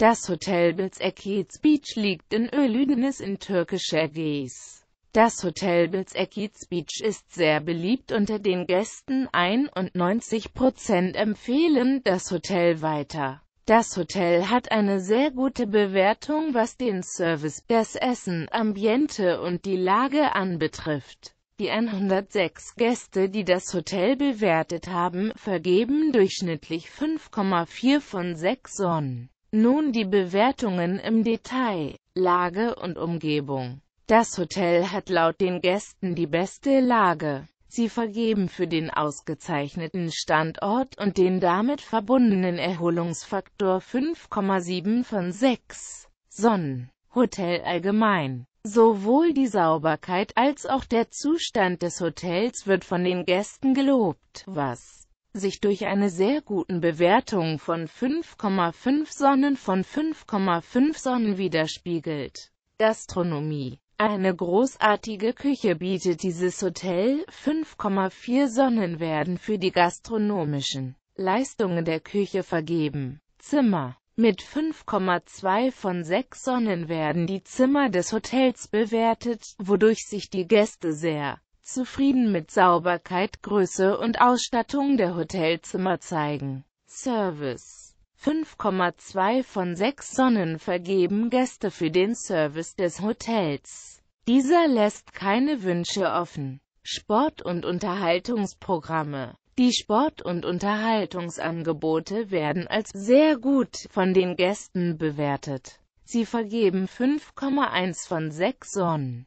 Das Hotel Bilzekits Beach liegt in Ölüdenes in türkischer Ägäis. Das Hotel Bilzekits Beach ist sehr beliebt unter den Gästen, 91% empfehlen das Hotel weiter. Das Hotel hat eine sehr gute Bewertung, was den Service, das Essen, Ambiente und die Lage anbetrifft. Die 106 Gäste, die das Hotel bewertet haben, vergeben durchschnittlich 5,4 von 6 Sonnen. Nun die Bewertungen im Detail. Lage und Umgebung. Das Hotel hat laut den Gästen die beste Lage. Sie vergeben für den ausgezeichneten Standort und den damit verbundenen Erholungsfaktor 5,7 von 6 Sonnen. Hotel allgemein. Sowohl die Sauberkeit als auch der Zustand des Hotels wird von den Gästen gelobt, was sich durch eine sehr guten Bewertung von 5,5 Sonnen von 5,5 Sonnen widerspiegelt. Gastronomie eine großartige Küche bietet dieses Hotel, 5,4 Sonnen werden für die gastronomischen Leistungen der Küche vergeben. Zimmer mit 5,2 von 6 Sonnen werden die Zimmer des Hotels bewertet, wodurch sich die Gäste sehr zufrieden mit Sauberkeit, Größe und Ausstattung der Hotelzimmer zeigen. Service 5,2 von 6 Sonnen vergeben Gäste für den Service des Hotels. Dieser lässt keine Wünsche offen. Sport- und Unterhaltungsprogramme die Sport- und Unterhaltungsangebote werden als sehr gut von den Gästen bewertet. Sie vergeben 5,1 von 6 Sonnen.